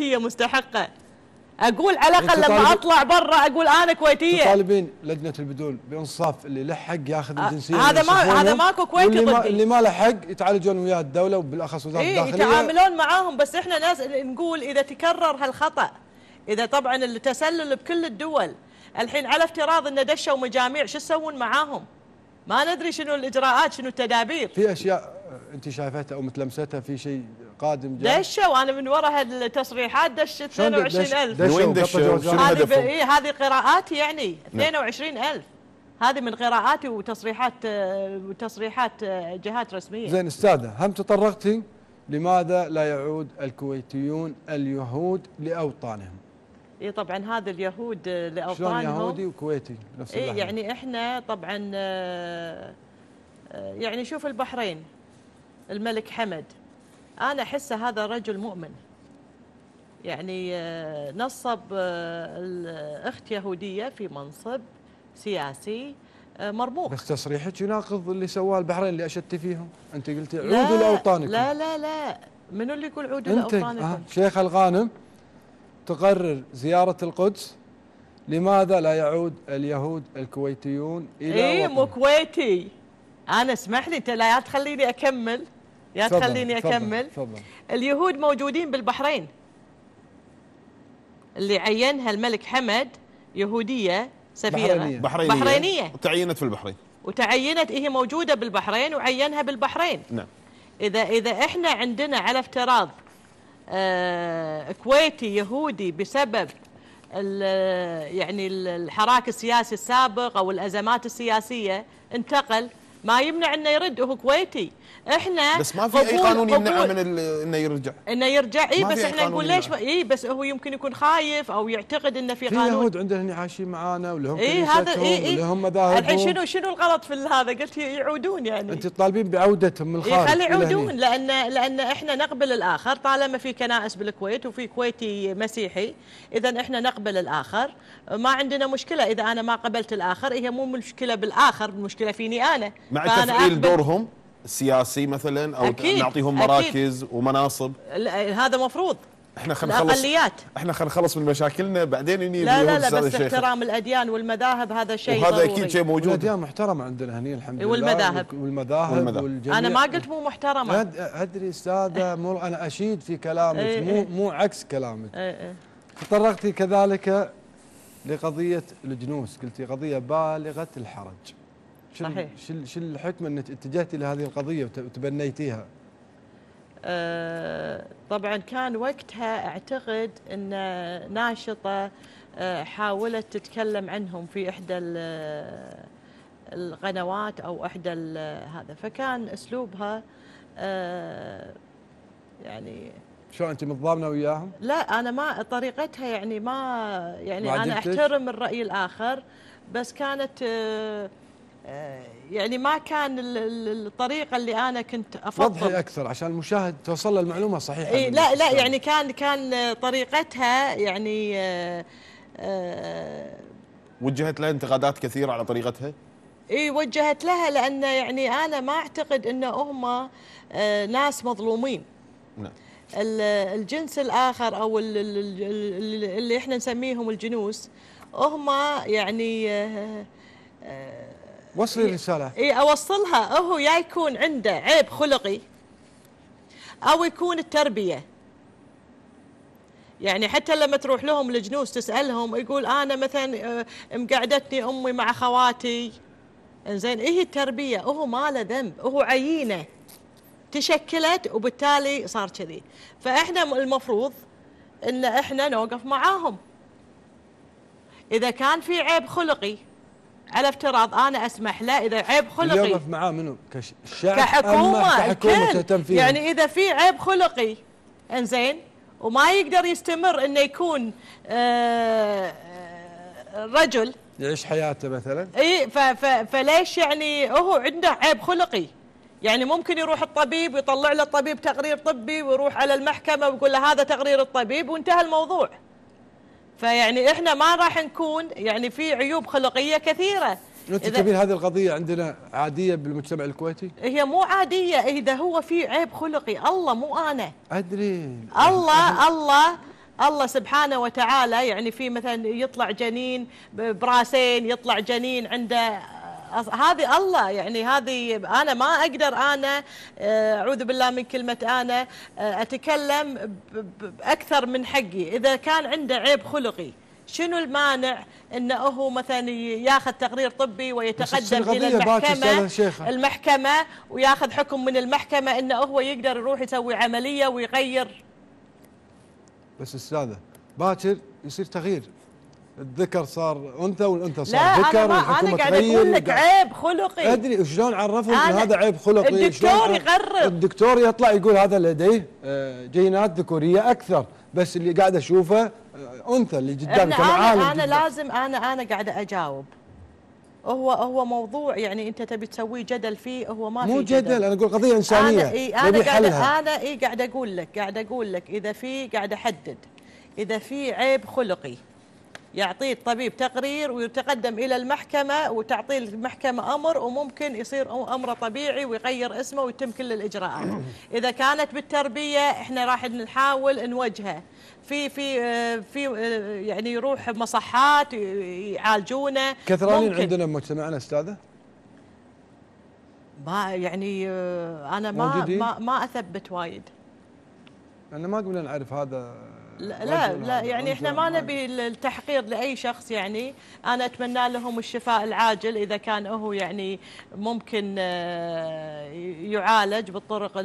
هي مستحقه اقول على الاقل لما اطلع برا اقول انا كويتيه طالبين لجنه البدول بانصاف اللي لحق ياخذ آه، الجنسيه هذا ما هذا ماكو كويتي واللي اللي ما لحق يتعالجون وياه الدوله وبالاخص وزاره إيه الداخليه يتعاملون معاهم بس احنا ناس نقول اذا تكرر هالخطا اذا طبعا التسلل بكل الدول الحين على افتراض ان دشوا مجاميع شو تسوون معاهم؟ ما ندري شنو الاجراءات شنو التدابير في اشياء آه، انت شايفتها او متلمستها في شيء قادم جاي دشوا انا من وراء هالتصريحات دشت 22000 دش وين دشوا؟ هذه إيه، هذه قراءاتي يعني 22000 نعم. هذه من قراءاتي وتصريحات وتصريحات آه، آه، جهات رسميه زين استاذه هم تطرقتي لماذا لا يعود الكويتيون اليهود لاوطانهم؟ اي طبعا هذا اليهود آه، لاوطانهم شلون يهودي وكويتي نفس إيه يعني احنا طبعا يعني شوف البحرين الملك حمد أنا أحس هذا رجل مؤمن يعني آه، نصب آه، الأخت يهودية في منصب سياسي آه، مرموق بس تصريحك يناقض اللي سواه البحرين اللي أشدت فيهم أنت قلتي عودوا لأوطانكم لا لا لا منو اللي يقول عودوا لأوطانكم آه شيخ الغانم تقرر زيارة القدس لماذا لا يعود اليهود الكويتيون إلى اي مو كويتي أنا اسمح لي أنت لا تخليني أكمل يا تخليني اكمل فضل اليهود موجودين بالبحرين اللي عينها الملك حمد يهوديه سفيره بحرينيه بحرينيه, بحرينية. وتعينت في البحرين وتعينت هي موجوده بالبحرين وعينها بالبحرين نعم اذا اذا احنا عندنا على افتراض آه كويتي يهودي بسبب يعني الحراك السياسي السابق او الازمات السياسيه انتقل ما يمنع انه يرد هو كويتي احنا بس ما في اي قانون يمنع من انه يرجع انه يرجع اي بس احنا نقول ليش اي بس هو يمكن يكون خايف او يعتقد انه في قانون في يهود عندنا هنا عايشين معانا ولهم اي هذا اي اي ولهم مذاهب الحين شنو شنو الغلط في هذا قلت يعودون يعني انت تطالبين بعودتهم من الخارج خلي يعودون لان لان احنا نقبل الاخر طالما في كنائس بالكويت وفي كويتي مسيحي اذا احنا نقبل الاخر ما عندنا مشكله اذا انا ما قبلت الاخر هي مو مشكله بالاخر المشكله فيني انا مع تفعيل دورهم السياسي مثلا او أكيد نعطيهم مراكز أكيد ومناصب هذا مفروض احنا خلينا نخلص احنا خلينا نخلص من مشاكلنا بعدين يني لا لا لا بس احترام الاديان والمذاهب هذا شيء وهذا اكيد شيء موجود الاديان محترمه عندنا هني الحمد لله والمذاهب والمذاهب, والمذاهب والجميع انا ما قلت مو محترمه ادري استاذه إيه. مو انا اشيد في كلامك إيه، مو إيه. مو عكس كلامك تطرقتي كذلك لقضيه الجنوس قلتي قضيه بالغه الحرج صحيح شو الحكمه انك اتجهتي لهذه القضيه وتبنيتيها؟ أه طبعا كان وقتها اعتقد ان ناشطه آه، حاولت تتكلم عنهم في احدى القنوات او احدى هذا فكان اسلوبها أه يعني شلون انت متضامنه وياهم؟ لا انا ما طريقتها يعني ما يعني ما انا احترم الراي الاخر بس كانت أه آه، يعني ما كان الطريقة اللي أنا كنت أفضل وضحي أكثر عشان المشاهد توصل المعلومة صحيحة إيه لا لا يعني كان كان طريقتها يعني آآ آه، آه، وجهت لها انتقادات كثيرة على طريقتها؟ اي وجهت لها لأن يعني أنا ما أعتقد أن هم ناس مظلومين نعم الجنس الآخر أو اللي إحنا نسميهم الجنوس هم يعني آآ وصلي إيه، الرسالة اي أوصلها هو يا يكون عنده عيب خلقي أو يكون التربية يعني حتى لما تروح لهم الجنوس تسألهم يقول أنا مثلا آه، مقعدتني أمي مع خواتي انزين إيه التربية هو ما له ذنب هو عينة تشكلت وبالتالي صار كذي فإحنا المفروض إن إحنا نوقف معاهم إذا كان في عيب خلقي على افتراض انا اسمح له اذا عيب خلقي يقف معاه منو كشعب كحكومه كحكومه تهتم فيه يعني اذا في عيب خلقي انزين وما يقدر يستمر انه يكون آه، رجل يعيش حياته مثلا اي فليش يعني هو عنده عيب خلقي يعني ممكن يروح الطبيب ويطلع له الطبيب تقرير طبي ويروح على المحكمه ويقول له هذا تقرير الطبيب وانتهى الموضوع فيعني احنا ما راح نكون يعني في عيوب خلقيه كثيره انت تبين هذه القضيه عندنا عاديه بالمجتمع الكويتي؟ هي مو عاديه اذا هو في عيب خلقي الله مو انا ادري الله الله الله سبحانه وتعالى يعني في مثلا يطلع جنين براسين يطلع جنين عنده هذه الله يعني هذه انا ما اقدر انا آه، اعوذ بالله من كلمه انا آه، اتكلم باكثر من حقي اذا كان عنده عيب خلقي شنو المانع انه هو مثلا ياخذ تقرير طبي ويتقدم الى المحكمه المحكمه وياخذ حكم من المحكمه انه هو يقدر يروح يسوي عمليه ويغير بس استاذه باكر يصير تغيير الذكر صار انثى والانثى صار لا ذكر لا انا قاعد اقول لك عيب خلقي ادري شلون عرفهم ان هذا عيب خلقي الدكتور يقرر الدكتور يطلع يقول هذا لديه آه، جينات ذكوريه اكثر بس اللي قاعد اشوفه آه، انثى اللي قدامك انا انا, أنا لازم انا انا قاعده اجاوب هو هو موضوع يعني انت تبي تسويه جدل فيه هو ما مو في جدل, جدل انا اقول قضيه انسانيه انا اي انا قاعد انا اي قاعد اقول لك قاعد اقول لك اذا في قاعد احدد اذا في عيب خلقي يعطيه الطبيب تقرير ويتقدم إلى المحكمة وتعطيه المحكمة أمر وممكن يصير أمره طبيعي ويغير اسمه ويتم كل الإجراءات إذا كانت بالتربية إحنا راح نحاول نوجهه في في آه، في آه، يعني يروح مصحات يعالجونه كثرانين عندنا بمجتمعنا استاذه ما يعني آه، انا ما ما, ما اثبت وايد انا ما قلنا نعرف هذا لا لا, لا يعني احنا ما نبي التحقير لاي شخص يعني انا اتمنى لهم الشفاء العاجل اذا كان هو يعني ممكن آه، يعالج بالطرق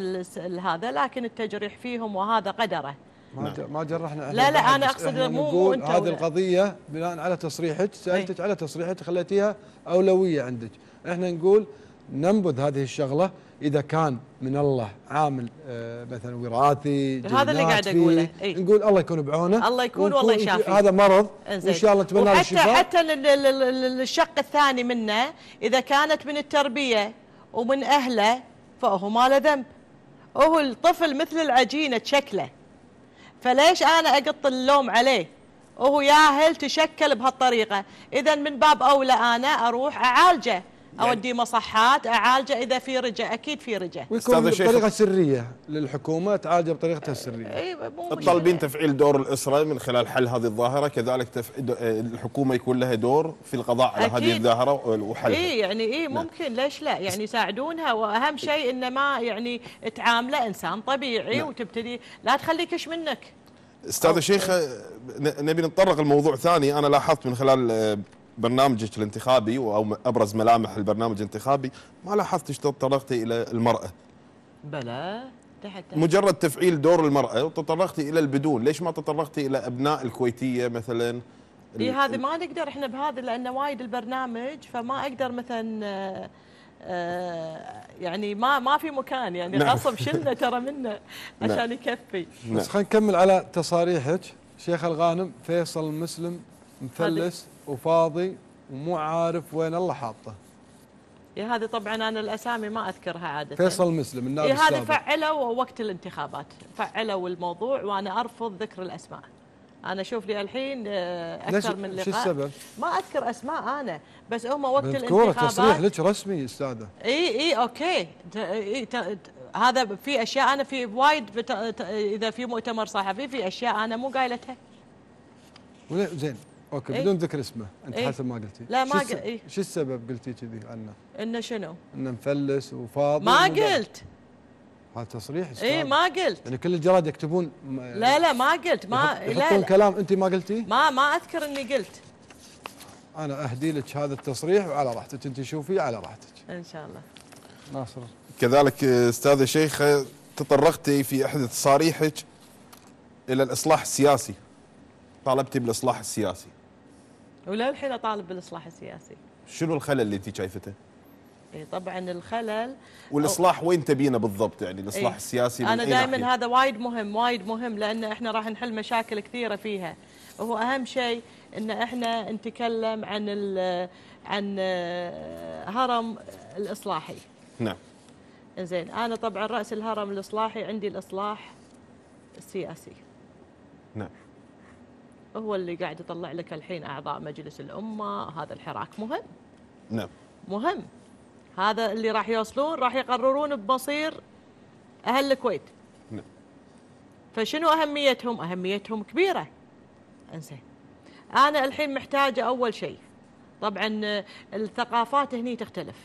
هذا لكن التجريح فيهم وهذا قدره ما نعم. ما جرحنا لا لا انا اقصد مو مو انت هذه القضيه بناء على تصريحك إيه. سالتك على تصريحك خليتيها اولويه عندك احنا نقول ننبذ هذه الشغله اذا كان من الله عامل آه، مثلا وراثي هذا اللي قاعد اقوله ايه؟ نقول الله يكون بعونه الله يكون والله يشافي هذا مرض ان وان شاء الله نتمنى له الشفاء حتى الشق الثاني منه اذا كانت من التربيه ومن اهله فهو ما له ذنب هو الطفل مثل العجينه تشكله فليش انا اقط اللوم عليه وهو ياهل تشكل بهالطريقه اذا من باب اولى انا اروح اعالجه يعني مصحات اعالجه اذا في رجع اكيد في رجع ويكون بطريقه سريه للحكومه تعالجه بطريقتها السريه اي تطالبين تفعيل دور الاسره من خلال حل هذه الظاهره كذلك تف... آه، الحكومه يكون لها دور في القضاء على أكيد. هذه الظاهره وحلها اي يعني اي نعم. ممكن ليش لا يعني يساعدونها واهم شيء انه ما يعني تعامله انسان طبيعي نعم. وتبتدي لا تخلي كش منك استاذ الشيخ إيه. نبي نتطرق لموضوع ثاني انا لاحظت من خلال آه، برنامجك الانتخابي او ابرز ملامح البرنامج الانتخابي ما لاحظت تطرقتي الى المراه بلى تحت مجرد تفعيل دور المراه وتطرقتي الى البدون ليش ما تطرقتي الى ابناء الكويتيه مثلا اي هذه ما نقدر احنا بهذا لانه وايد البرنامج فما اقدر مثلا آه، آه، يعني ما ما في مكان يعني نعم. غصب شلنا ترى منه نعم. عشان نعم. يكفي بس خلينا نكمل على تصاريحك شيخ الغانم فيصل مسلم مفلس وفاضي ومو عارف وين الله حاطه يا هذه طبعا انا الاسامي ما اذكرها عاده فيصل مسلم النائب يا هذه فعلوا وقت الانتخابات فعلوا الموضوع وانا ارفض ذكر الاسماء انا اشوف لي الحين آه، اكثر من لقاء شو السبب؟ ما اذكر اسماء انا بس هم وقت الانتخابات تصريح لك رسمي استاذه اي اي اوكي إيه هذا في اشياء انا في وايد اذا في مؤتمر صحفي في اشياء انا مو قايلتها زين اوكي إيه؟ بدون ذكر اسمه انت إيه؟ حسب ما قلتي لا ما قلت إيه؟ شو السبب قلتي كذي عنه؟ انه شنو؟ انه مفلس وفاضي ما قلت هذا تصريح اي إيه، ما قلت يعني كل الجرائد يكتبون لا لا ما قلت ما يحطون لا كلام انت ما قلتي؟ ما ما اذكر اني قلت انا اهدي لك هذا التصريح وعلى راحتك انت شوفي على راحتك ان شاء الله ناصر كذلك استاذ شيخه تطرقتي في احد تصاريحك الى الاصلاح السياسي طالبتي بالاصلاح السياسي وللحين اطالب بالاصلاح السياسي شنو الخلل اللي انت شايفته؟ اي طبعا الخلل والاصلاح وين تبينه بالضبط يعني الاصلاح إيه؟ السياسي انا دائما هذا وايد مهم وايد مهم لان احنا راح نحل مشاكل كثيره فيها وهو اهم شيء ان احنا نتكلم عن عن آه، هرم الاصلاحي نعم زين انا طبعا راس الهرم الاصلاحي عندي الاصلاح السياسي نعم هو اللي قاعد يطلع لك الحين اعضاء مجلس الامه هذا الحراك مهم نعم مهم هذا اللي راح يوصلون راح يقررون بمصير اهل الكويت نعم فشنو اهميتهم اهميتهم كبيره انزين انا الحين محتاجه اول شيء طبعا آه، الثقافات هني تختلف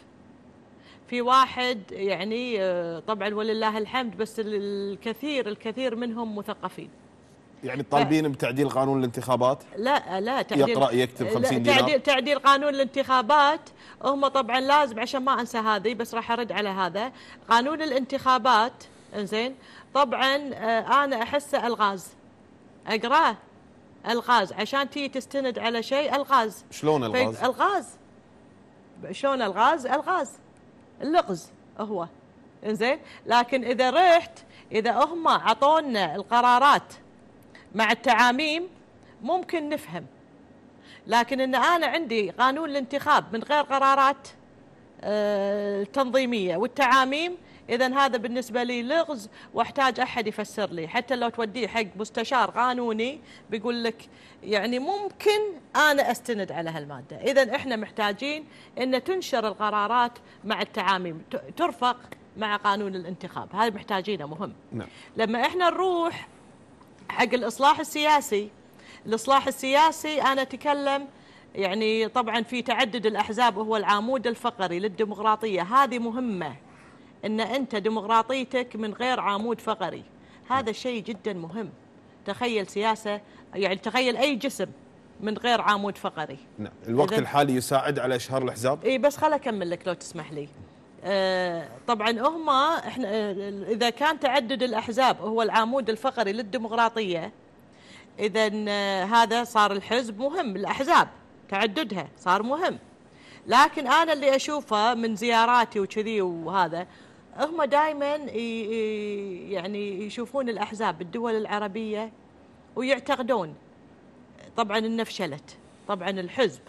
في واحد يعني آه، طبعا ولله الحمد بس الكثير الكثير منهم مثقفين يعني طالبين بتعديل قانون الانتخابات؟ لا لا تعديل يقرا يكتب 50 دينار تعديل تعديل قانون الانتخابات هم طبعا لازم عشان ما انسى هذه بس راح ارد على هذا، قانون الانتخابات انزين طبعا آه، انا احسه الغاز اقراه الغاز عشان تي تستند على شيء الغاز شلون طيب، الغاز؟ الغاز شلون الغاز؟ الغاز اللغز هو انزين لكن اذا رحت اذا هم اعطونا القرارات مع التعاميم ممكن نفهم لكن ان انا عندي قانون الانتخاب من غير قرارات التنظيميه آه، والتعاميم اذا هذا بالنسبه لي لغز واحتاج احد يفسر لي حتى لو توديه حق مستشار قانوني بيقول لك يعني ممكن انا استند على هالماده اذا احنا محتاجين ان تنشر القرارات مع التعاميم ترفق مع قانون الانتخاب هذا محتاجينه مهم نعم. لما احنا نروح حق الإصلاح السياسي الإصلاح السياسي أنا أتكلم يعني طبعا في تعدد الأحزاب هو العمود الفقري للديمقراطية هذه مهمة أن أنت ديمقراطيتك من غير عمود فقري هذا شيء جدا مهم تخيل سياسة يعني تخيل أي جسم من غير عمود فقري نعم الوقت الحالي يساعد على إشهار الأحزاب إي بس خل أكمل لك لو تسمح لي طبعا هم احنا اذا كان تعدد الاحزاب هو العمود الفقري للديمقراطيه اذا آه، هذا صار الحزب مهم الاحزاب تعددها صار مهم لكن انا اللي اشوفه من زياراتي وكذي وهذا هم دائما يعني يشوفون الاحزاب بالدول العربيه ويعتقدون طبعا ان فشلت طبعا الحزب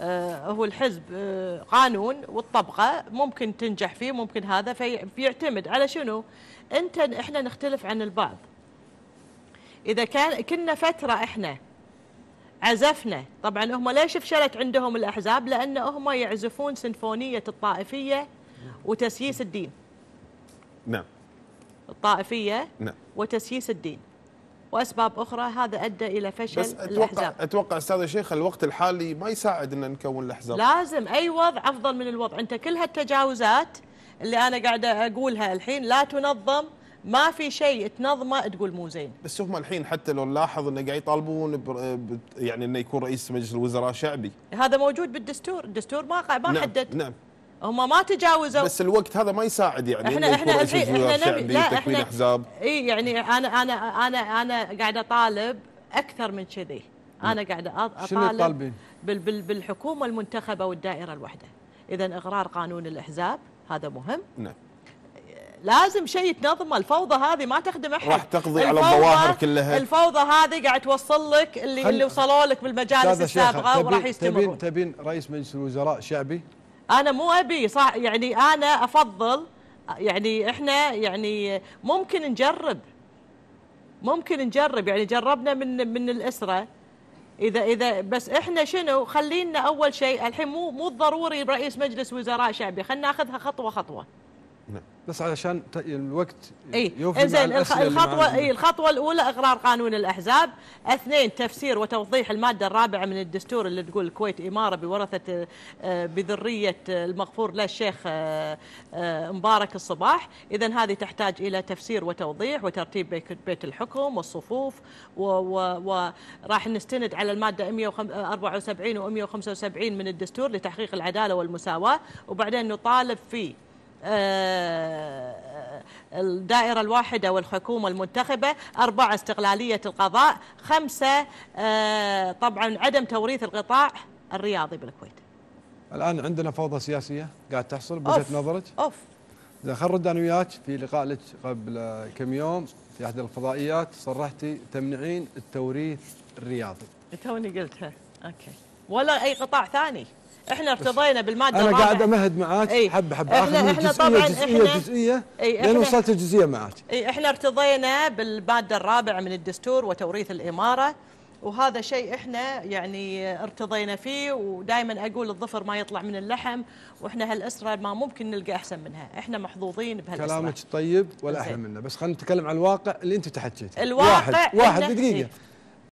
آه، هو الحزب آه، قانون والطبقة ممكن تنجح فيه ممكن هذا فيعتمد على شنو أنت إحنا نختلف عن البعض إذا كان كنا فترة إحنا عزفنا طبعا هم ليش فشلت عندهم الأحزاب لأن هم يعزفون سنفونية الطائفية وتسييس الدين نعم الطائفية نعم وتسييس الدين واسباب اخرى هذا ادى الى فشل بس أتوقع الاحزاب اتوقع استاذ الشيخ الوقت الحالي ما يساعد ان نكون الاحزاب لازم اي وضع افضل من الوضع انت كل هالتجاوزات اللي انا قاعده اقولها الحين لا تنظم ما في شيء تنظمه تقول مو زين بس هم الحين حتى لو نلاحظ انه قاعد يطالبون يعني انه يكون رئيس مجلس الوزراء شعبي هذا موجود بالدستور الدستور ما ما نعم حدد نعم هم ما تجاوزوا بس الوقت هذا ما يساعد يعني احنا احنا الحين احنا شعبي لا احنا احزاب اي يعني انا انا انا انا قاعده اطالب اكثر من كذي انا قاعده اطالب بال بال بالحكومه المنتخبه والدائره الواحده اذا اقرار قانون الاحزاب هذا مهم نعم لازم شيء تنظمه الفوضى هذه ما تخدم احد راح تقضي على الظواهر كلها الفوضى هذه قاعد توصل لك اللي, اللي وصلوا لك بالمجالس السابقه وراح يستمرون تبين تبين رئيس مجلس الوزراء شعبي انا مو ابي صح يعني انا افضل يعني احنا يعني ممكن نجرب ممكن نجرب يعني جربنا من من الاسره اذا اذا بس احنا شنو خلينا اول شيء الحين مو مو ضروري رئيس مجلس وزراء شعبي خلينا ناخذها خطوه خطوه نعم. بس علشان الوقت اي زين الخطوه إيه الخطوه الاولى اقرار قانون الاحزاب، اثنين تفسير وتوضيح الماده الرابعه من الدستور اللي تقول الكويت اماره بورثه آه، بذريه آه، المغفور له الشيخ آه، مبارك الصباح، اذا هذه تحتاج الى تفسير وتوضيح وترتيب بيت الحكم والصفوف وراح نستند على الماده 174 و 175 من الدستور لتحقيق العداله والمساواه وبعدين نطالب في آه، الدائرة الواحدة والحكومة المنتخبة أربعة استقلالية القضاء خمسة آه، طبعا عدم توريث القطاع الرياضي بالكويت الآن عندنا فوضى سياسية قاعد تحصل بوجهة نظرك أوف إذا خرد أنا وياك في لقاء لك قبل كم يوم في أحد الفضائيات صرحتي تمنعين التوريث الرياضي توني قلتها أوكي ولا اي قطاع ثاني احنا ارتضينا بالماده انا قاعد امهد معاك ايه حبه حبه احنا احنا جزئية طبعا جزئيه احنا جزئيه ايه لان وصلت الجزئيه معك اي احنا ارتضينا بالماده الرابعه من الدستور وتوريث الاماره وهذا شيء احنا يعني ارتضينا فيه ودائما اقول الظفر ما يطلع من اللحم واحنا هالاسره ما ممكن نلقى احسن منها، احنا محظوظين بهالاسره. كلامك طيب ولا احلى منه، بس خلينا نتكلم عن الواقع اللي انت تحكيتي. الواقع واحد واحد دقيقه.